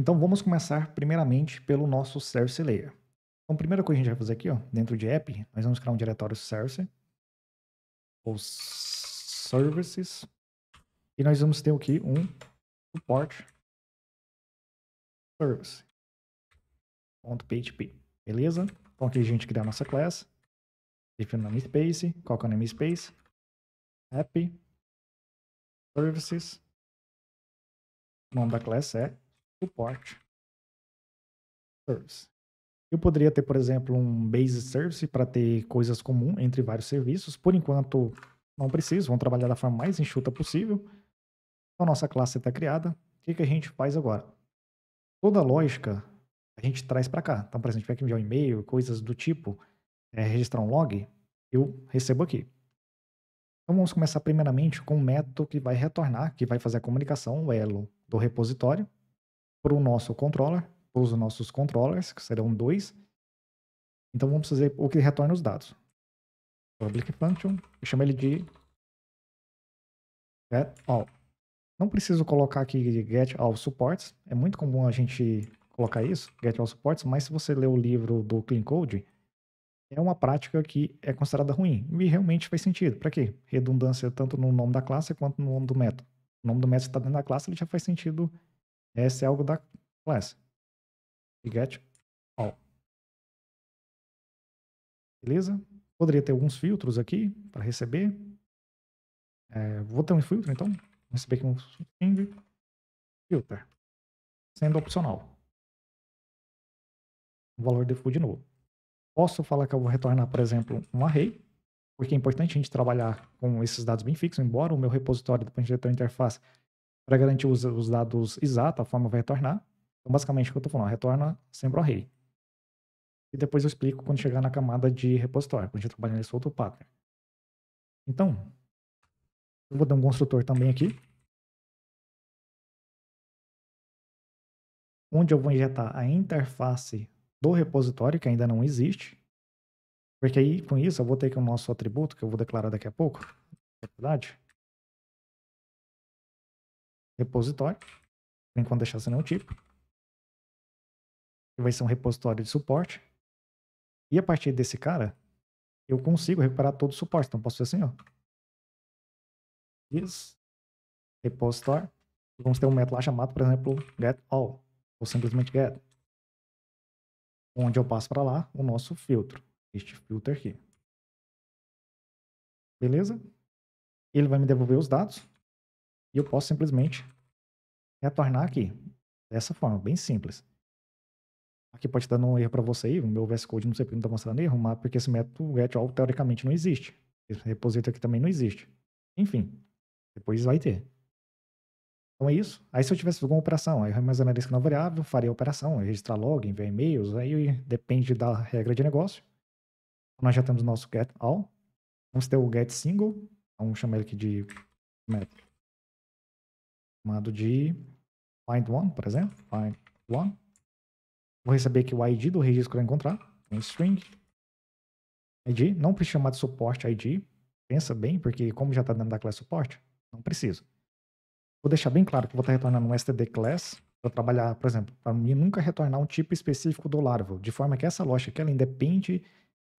Então vamos começar primeiramente pelo nosso Service Layer. Então, a primeira coisa que a gente vai fazer aqui, ó, dentro de app, nós vamos criar um diretório Service ou Services e nós vamos ter aqui um support service.php, beleza? Então aqui a gente cria a nossa classe, define o namespace, qual que é o namespace app, services, o nome da classe é suporte. Service. Eu poderia ter, por exemplo, um base service para ter coisas comuns entre vários serviços. Por enquanto, não preciso. Vamos trabalhar da forma mais enxuta possível. Então, a nossa classe está criada. O que, que a gente faz agora? Toda a lógica a gente traz para cá. Então, por exemplo, tiver que enviar um e-mail, coisas do tipo, é, registrar um log, eu recebo aqui. Então, vamos começar primeiramente com um método que vai retornar, que vai fazer a comunicação, o elo do repositório para o nosso controller, para os nossos controllers, que serão dois. Então vamos fazer o que retorna os dados. Public function, eu chamo ele de get all. Não preciso colocar aqui get all supports, é muito comum a gente colocar isso, get all supports, mas se você ler o livro do Clean Code, é uma prática que é considerada ruim. E realmente faz sentido. Para quê? Redundância tanto no nome da classe quanto no nome do método. O nome do método está dentro da classe, ele já faz sentido essa é algo da classe. Get all. Beleza? Poderia ter alguns filtros aqui para receber. É, vou ter um filtro, então. Vou receber aqui um string. Filter. Sendo opcional. O valor default de novo. Posso falar que eu vou retornar, por exemplo, um array, porque é importante a gente trabalhar com esses dados bem fixos, embora o meu repositório do Projetor Interface para garantir os, os dados exatos, a forma vai retornar. Então, basicamente, o que eu estou falando, retorna sempre o array. E depois eu explico quando chegar na camada de repositório, quando a gente trabalhar nesse outro pattern. Então, eu vou dar um construtor também aqui. Onde eu vou injetar a interface do repositório, que ainda não existe. Porque aí, com isso, eu vou ter que o nosso atributo, que eu vou declarar daqui a pouco, verdade repositório, por enquanto deixar sem nenhum tipo, que vai ser um repositório de suporte. E a partir desse cara, eu consigo recuperar todo o suporte. Então, posso fazer assim, ó. This Repository. Vamos ter um método lá chamado, por exemplo, getAll, ou simplesmente get. Onde eu passo para lá o nosso filtro. Este filtro aqui. Beleza? Ele vai me devolver os dados. E eu posso simplesmente retornar aqui. Dessa forma, bem simples. Aqui pode estar dando um erro para você aí, o meu VS Code não sei porque não está mostrando erro, mas porque esse método getAll teoricamente não existe. Esse repositório aqui também não existe. Enfim, depois vai ter. Então é isso. Aí se eu tivesse alguma operação, aí eu armazenaria isso na variável, faria a operação, registrar log, enviar e-mails, aí depende da regra de negócio. Então, nós já temos o nosso getAll. Vamos ter o getSingle, vamos chamar ele aqui de método chamado de find one, por exemplo. Find one. Vou receber aqui o ID do registro que eu encontrar. um string. ID. Não preciso chamar de suporte ID. Pensa bem, porque como já está dentro da classe suporte, não preciso. Vou deixar bem claro que vou estar tá retornando um std class para trabalhar, por exemplo, para mim nunca retornar um tipo específico do Laravel, de forma que essa loja aqui, ela independe,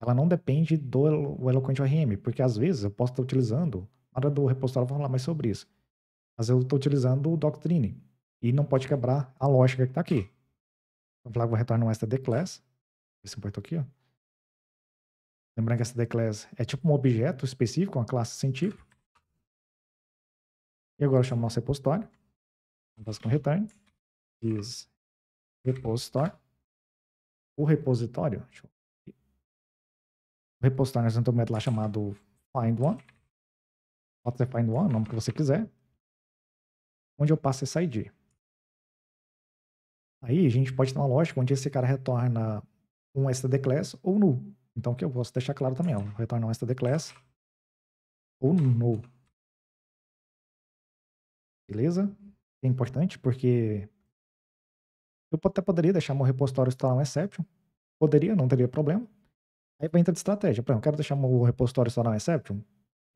ela não depende do Eloquent ORM, porque às vezes eu posso estar utilizando, na hora do repositório eu vou falar mais sobre isso, mas eu estou utilizando o Doctrine. E não pode quebrar a lógica que está aqui. Então, vou retornar um STD class. Esse importou tá aqui, ó. Lembrando que essa declass é tipo um objeto específico, uma classe sem tipo. E agora chama nosso repositório. Faz com return. Diz repository. O repositório. Eu... O repositório nós temos um método lá chamado find one. Pode ser find one, o nome que você quiser onde eu passo essa é ID. Aí a gente pode ter uma lógica onde esse cara retorna um std class ou null. Então, que eu posso deixar claro também, ó, retorna um std class ou null. Beleza? É importante porque eu até poderia deixar meu repositório instalar um exception. Poderia, não teria problema. Aí entrar de estratégia. Por exemplo, quero deixar meu repositório instalar um exception?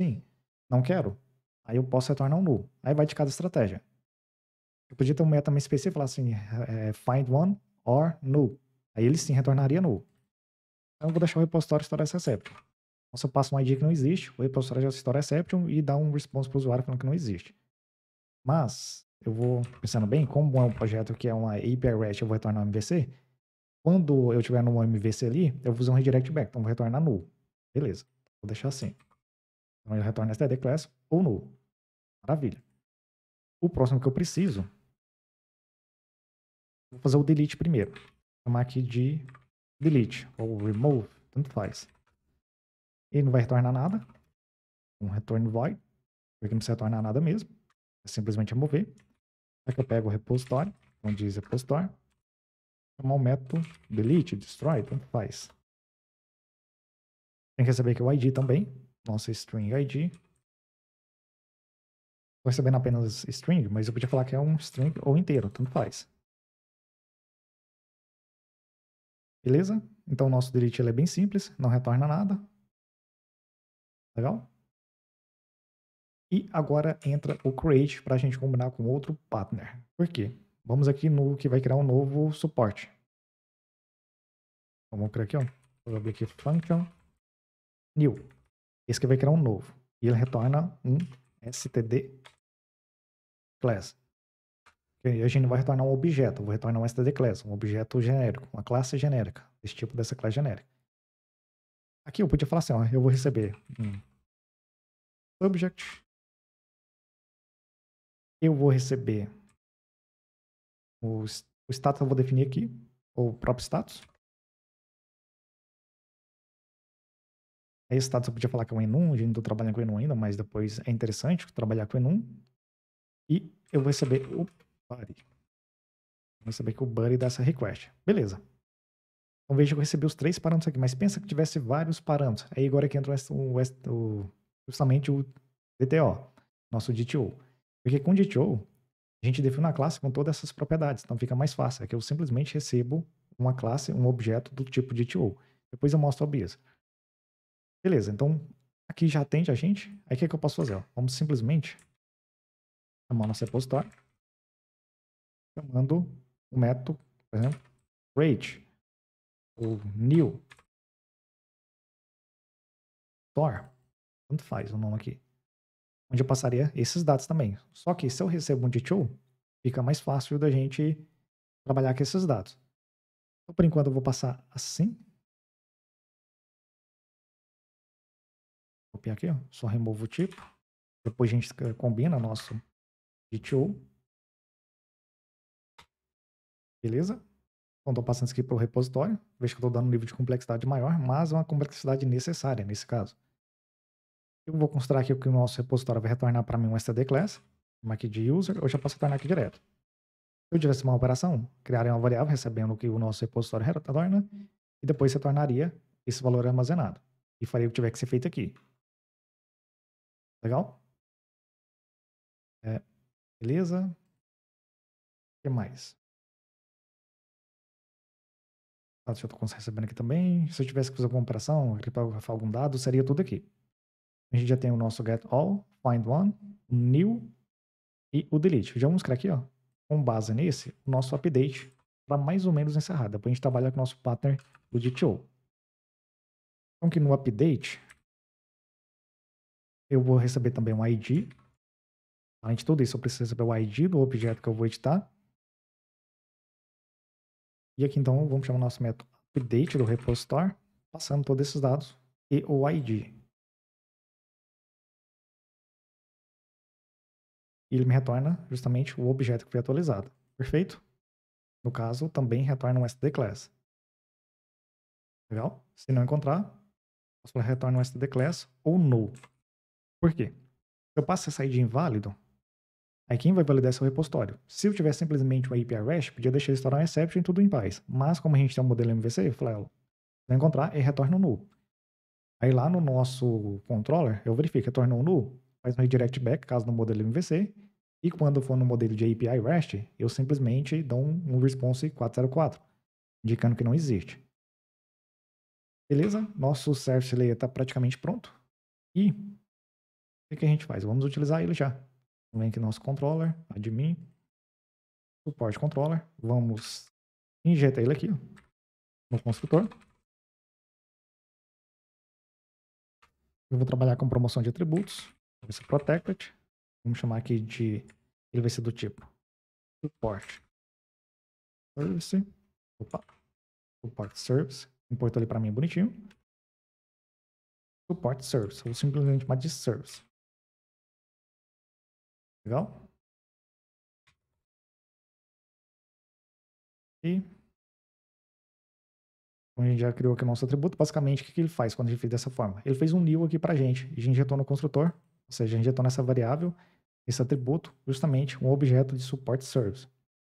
Sim. Não quero. Aí eu posso retornar um null. Aí vai de cada estratégia. Eu podia ter um método mais específico, falar assim, é, é, find one or null. Aí ele sim retornaria null. Então eu vou deixar o repositório estourar essa exception. Então, se eu passo um ID que não existe, o repositório já estoura exception e dá um response para o usuário falando que não existe. Mas, eu vou pensando bem, como é um projeto que é uma API REST, eu vou retornar um MVC. Quando eu tiver no MVC ali, eu vou fazer um redirect back, então vou retornar null. Beleza, vou deixar assim. Então ele retorna STD class ou null. Maravilha. O próximo que eu preciso Vou fazer o delete primeiro. Vou chamar aqui de delete ou remove, tanto faz. Ele não vai retornar nada. Um return void, porque não precisa retornar nada mesmo. É simplesmente remover. Aqui eu pego o repositório, onde diz repositório. Chamar o método delete, destroy, tanto faz. Tem que receber é aqui o ID também, nossa string ID. Estou recebendo apenas string, mas eu podia falar que é um string ou inteiro, tanto faz. Beleza? Então o nosso delete ele é bem simples, não retorna nada. Legal? E agora entra o create para a gente combinar com outro partner. Por quê? Vamos aqui no que vai criar um novo suporte. Vamos criar aqui, ó. Vou abrir aqui function new. Esse que vai criar um novo. E ele retorna um std class a gente não vai retornar um objeto, vou retornar um STD class, um objeto genérico, uma classe genérica, esse tipo dessa classe genérica. Aqui eu podia falar assim, ó, eu vou receber um subject, eu vou receber o, o status eu vou definir aqui, ou o próprio status. Aí status eu podia falar que é um enum, a gente não está trabalhando com enum ainda, mas depois é interessante trabalhar com enum. E eu vou receber o Buddy. Vamos saber que o Buddy dá essa request. Beleza. Então veja que eu recebi os três parâmetros aqui, mas pensa que tivesse vários parâmetros. Aí é agora que entra o, o, justamente o DTO, nosso DTO. Porque com o DTO, a gente define uma classe com todas essas propriedades, então fica mais fácil. É que eu simplesmente recebo uma classe, um objeto do tipo DTO. Depois eu mostro o bias. Beleza, então aqui já atende a gente. Aí o que, é que eu posso fazer? Ó? Vamos simplesmente chamar nosso repositório chamando o método, por exemplo, rate ou new store, tanto faz o nome aqui, onde eu passaria esses dados também. Só que se eu recebo um DTO fica mais fácil da gente trabalhar com esses dados. Então, por enquanto, eu vou passar assim. Copiar aqui, ó. só removo o tipo. Depois a gente combina nosso DTO. Beleza? Então, estou passando isso aqui para o repositório. Vejo que estou dando um nível de complexidade maior, mas uma complexidade necessária nesse caso. Eu vou considerar aqui que o nosso repositório vai retornar para mim um std class, uma aqui de user, eu já posso retornar aqui direto. Se eu tivesse uma operação, criaria uma variável recebendo o que o nosso repositório retorna, e depois retornaria esse valor armazenado. E faria o que tiver que ser feito aqui. Legal? É, beleza? O que mais? se ah, eu estou recebendo aqui também. Se eu tivesse que fazer alguma operação, criptografar algum dado, seria tudo aqui. A gente já tem o nosso get all, find one, new e o delete. Já vamos criar aqui, ó, com base nesse, o nosso update para mais ou menos encerrar. Depois a gente trabalha com o nosso pattern do DTO. Então que no update, eu vou receber também um ID. Além de tudo isso, eu preciso receber o ID do objeto que eu vou editar. E aqui então vamos chamar o nosso método update do repositor, passando todos esses dados e o ID. E ele me retorna justamente o objeto que foi atualizado. Perfeito? No caso, também retorna um std class. Legal? Se não encontrar, posso falar retorna um std class ou no. Por quê? Se eu passo esse ID inválido, Aí quem vai validar esse repositório? Se eu tiver simplesmente um API REST, podia deixar estourar um exception e tudo em paz. Mas como a gente tem um modelo MVC, eu falei, ó, ah, vou encontrar e retorna o null. Aí lá no nosso controller, eu verifico, retorna o null, faz um redirect back, caso no modelo MVC, e quando for no modelo de API REST, eu simplesmente dou um, response 404, indicando que não existe. Beleza? Nosso service layer está praticamente pronto. E o que a gente faz? Vamos utilizar ele já vem aqui nosso controller, admin, suporte controller, vamos injetar ele aqui no construtor. Eu vou trabalhar com promoção de atributos, vai ser é protected, vamos chamar aqui de, ele vai ser do tipo suporte service, opa, suporte service, importou ele para mim bonitinho. Suporte service, vou simplesmente chamar de service. Legal? E a gente já criou aqui o nosso atributo, basicamente o que ele faz quando a gente fez dessa forma? Ele fez um new aqui para a gente, a gente injetou no construtor, ou seja, a gente injetou nessa variável, esse atributo, justamente um objeto de support service.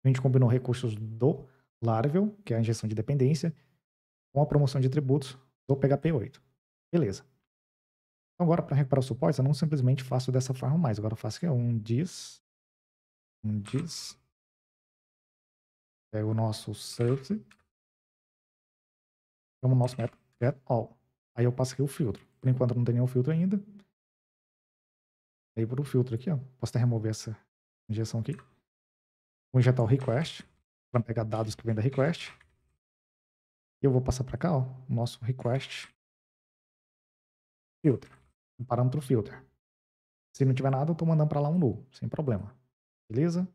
A gente combinou recursos do Laravel, que é a injeção de dependência, com a promoção de atributos do PHP 8. Beleza. Agora, para recuperar o suporte, eu não simplesmente faço dessa forma mais. Agora eu faço que é um dis, um dis, pego é o nosso service chama o nosso método get all. Aí eu passo aqui o filtro. Por enquanto não tem nenhum filtro ainda. Aí para o filtro aqui, ó. posso até remover essa injeção aqui. Vou injetar o request, para pegar dados que vem da request. E eu vou passar para cá, ó, o nosso request filtro um parâmetro filter. Se não tiver nada, eu estou mandando para lá um null, sem problema. Beleza?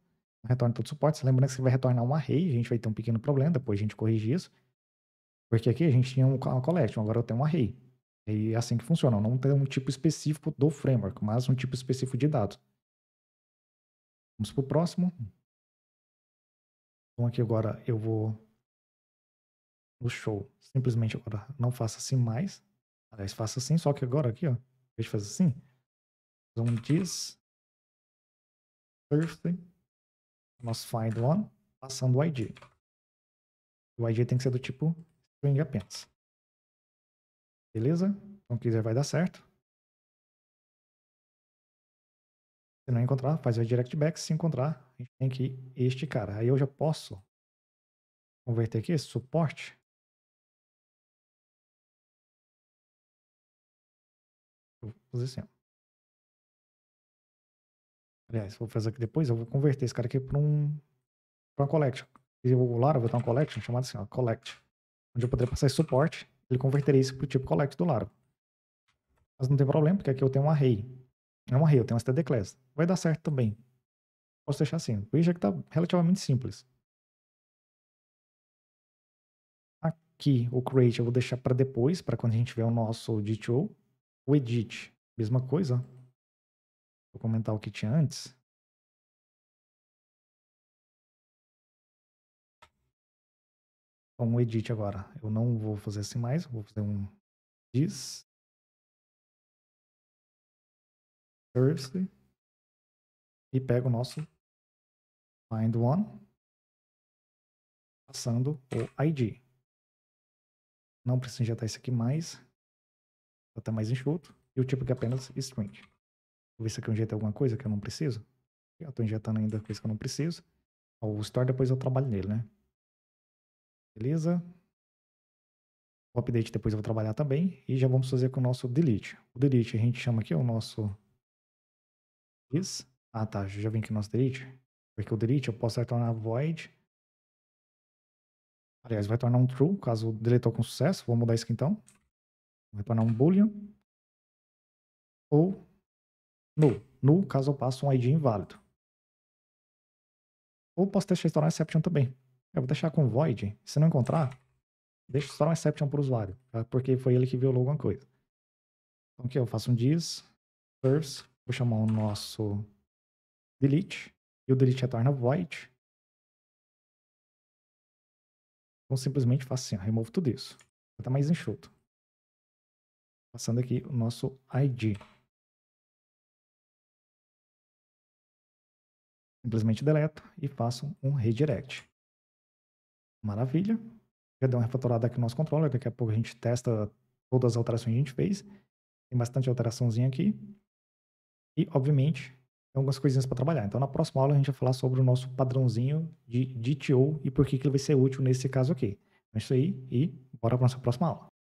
Retorna todo suporte. Lembrando né, que você vai retornar um array, a gente vai ter um pequeno problema, depois a gente corrige isso. Porque aqui a gente tinha uma collection, agora eu tenho um array. E é assim que funciona. Não tem um tipo específico do framework, mas um tipo específico de dados. Vamos para o próximo. Então aqui agora eu vou no show. Simplesmente agora não faça assim mais. Aliás, faça assim, só que agora aqui, ó a gente fazer assim, um this first, nosso find one, passando o ID. O ID tem que ser do tipo string apenas. Beleza? Então, quiser vai dar certo. Se não encontrar, faz o direct back. Se encontrar, a gente tem que este cara. Aí eu já posso converter aqui esse suporte vou fazer assim, ó. Aliás, vou fazer aqui depois, eu vou converter esse cara aqui para um, para uma collection. E eu vou lá, eu vou ter uma collection chamada assim, ó, collect. Onde eu poderia passar esse suporte, ele converteria isso para o tipo collect do Laravel. Mas não tem problema, porque aqui eu tenho um array. Não é um array, eu tenho uma std class. Vai dar certo também. Posso deixar assim. Veja que está relativamente simples. Aqui, o create eu vou deixar para depois, para quando a gente tiver o nosso d o edit, mesma coisa. Vou comentar o que tinha antes. Então, o edit agora. Eu não vou fazer assim mais. Vou fazer um this Service. E pego o nosso find one. Passando o ID. Não preciso injetar isso aqui mais até tá mais enxuto. E o tipo que é apenas string. Vou ver se aqui eu injetei alguma coisa que eu não preciso. Eu estou injetando ainda coisa que eu não preciso. o store depois eu trabalho nele, né? Beleza. O update depois eu vou trabalhar também. E já vamos fazer com o nosso delete. O delete a gente chama aqui o nosso... This. Ah, tá. Já vem aqui o nosso delete. Porque o delete eu posso retornar void. Aliás, vai tornar um true, caso deletou com sucesso. Vou mudar isso aqui então retornar um boolean ou null. Null, caso eu passe um ID inválido. Ou posso deixar estourar um exception também. Eu vou deixar com void. Se não encontrar, deixa estourar um exception para o usuário, tá? porque foi ele que violou alguma coisa. Então aqui eu faço um dis, first vou chamar o nosso delete, e o delete retorna void. Então simplesmente faço assim, remove removo tudo isso. está mais enxuto passando aqui o nosso ID. Simplesmente deleto e faço um redirect. Maravilha. Já deu uma refatorada aqui no nosso controller, daqui a pouco a gente testa todas as alterações que a gente fez. Tem bastante alteraçãozinha aqui. E, obviamente, tem algumas coisinhas para trabalhar. Então, na próxima aula a gente vai falar sobre o nosso padrãozinho de DTO e por que, que ele vai ser útil nesse caso aqui. Então, é isso aí e bora para a nossa próxima aula.